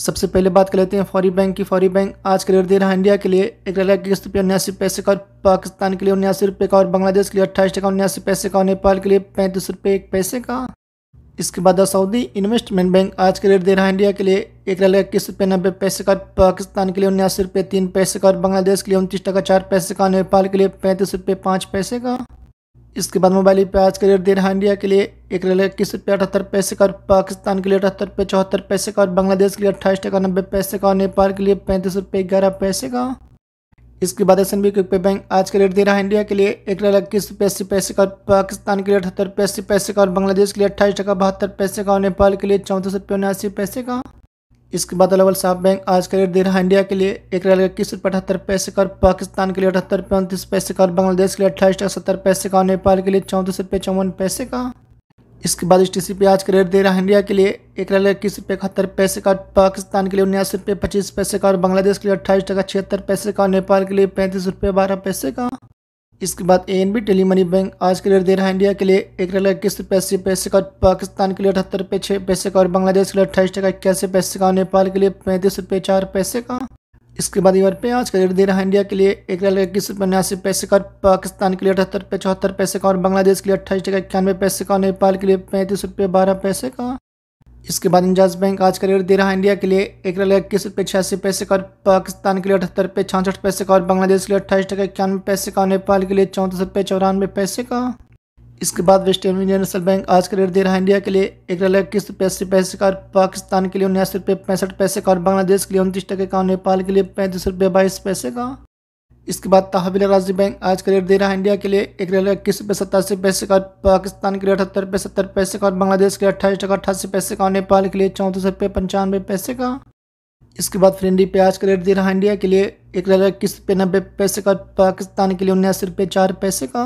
सबसे पहले बात कर लेते हैं फौरी बैंक की फौरी बैंक आज का रेट दे रहा है इंडिया के लिए एक लाख इक्कीस रुपये उन्यासी पैसे का और पाकिस्तान के लिए उन्यासी रुपये का और बांग्लादेश के लिए अट्ठाईस टका उन्यासी पैसे का और नेपाल के लिए पैंतीस रुपये एक पैसे का इसके बाद सऊदी इन्वेस्टमेंट बैंक आज का रेट दे रहा है इंडिया के लिए एक लाख इक्कीस रुपये नब्बे पैसे का पाकिस्तान के लिए उन्यासी रुपये तीन पैसे का और बांग्लादेश के लिए उनतीस टका चार पैसे का नेपाल के लिए पैंतीस रुपये पाँच पैसे का इसके बाद मोबाइल पे आज का रेट दे रहा है इंडिया के लिए एक रेल इक्कीस रुपये अठहत्तर पैसे का और पाकिस्तान के लिए अठहत्तर रुपये चौहत्तर पैसे का और बांग्लादेश के लिए अट्ठाईस टका नब्बे पैसे का और नेपाल के लिए पैंतीस रुपये ग्यारह पैसे का इसके बाद S N B pay bank आज का रेट दे रहा है इंडिया के लिए एक लाख इक्कीस रुपये अस्सी पैसे का और पाकिस्तान के लिए अठहत्तर रुपये अस्सी पैसे का और बांग्लादेश के लिए अट्ठाईस टका बहत्तर पैसे का और नेपाल के लिए चौंतीस रुपये उन्यासी पैसे का इसके बाद अलावल साहब बैंक आज का रेट दे रहा है इंडिया के लिए एक लाख इक्कीस रुपये अठहत्तर पैसे का और पाकिस्तान के लिए अठहत्तर रुपये उनतीस पैसे का और बांग्लादेश के लिए अट्ठाईस टका सत्तर पैसे का और नेपाल के लिए चौंतीस रुपये चौवन पैसे का इसके बाद एस आज का रेट दे रहा है इंडिया के लिए एक डॉलर इक्कीस रुपये इकहत्तर पैसे का पाकिस्तान के लिए उन्यासी रुपये पच्चीस पैसे का और बांग्लादेश के लिए अट्ठाईस टका छिहत्तर पैसे का नेपाल के लिए पैंतीस रुपये बारह पैसे का इसके बाद A N B tele money bank आज के रेट दे रहा है इंडिया के लिए एक डॉलर इक्कीस रुपये अस्सी पैसे का पाकिस्तान के लिए अठहत्तर रुपये छः पैसे का और बांग्लादेश के लिए अट्ठाईस टका इक्यासी पैसे का नेपाल के लिए पैंतीस रुपये चार पैसे का इसके बाद यहाँ पे आज का रेट दे रहा है इंडिया के लिए एक लाख इक्कीस रुपये उन्यासी पैसे का पाकिस्तान के लिए अठहत्तर रुपये चौहत्तर पैसे का और बांग्लादेश के लिए अट्ठाईस टका इक्यानवे पैसे का और नेपाल के लिए पैंतीस रुपये बारह पैसे का इसके बाद इंजाज बैंक आज का रेट दे रहा है इंडिया के लिए एक लाख इक्कीस रुपये छियासी पैसे का पाकिस्तान के लिए अठहत्तर रुपये छियासठ पैसे का और बांग्लादेश के लिए अट्ठाईस टका इक्यानवे पैसे का नेपाल के लिए चौंतीस रुपये चौरानवे पैसे का इसके बाद वेस्ट इंडियन नेशनल बैंक आज का रेट दे रहा है इंडिया के लिए एक इक्कीस पैसे पैसे का पाकिस्तान के लिए उन्यास रुपये पैंसठ पैसे का और बांग्लादेश के लिए उनतीस टके का नेपाल के लिए पैंतीस रुपये बाईस पैसे का इसके बाद तहवील राजी बैंक आज का रेट दे रहा है इंडिया के लिए एक इक्कीस रुपये सतासी पैसे का पाकिस्तान के लिए अठहत्तर रुपये सत्तर पैसे का और बांग्लादेश के लिए अट्ठाईस टका अट्ठासी पैसे का और नेपाल के लिए चौंतीस रुपये पंचानवे पैसे का इसके बाद फ्रेंडी पे आज का रेट दे रहा है इंडिया के लिए एक इक्कीस रुपये नब्बे पैसे का पाकिस्तान के लिए उन्यासी रुपये चार पैसे का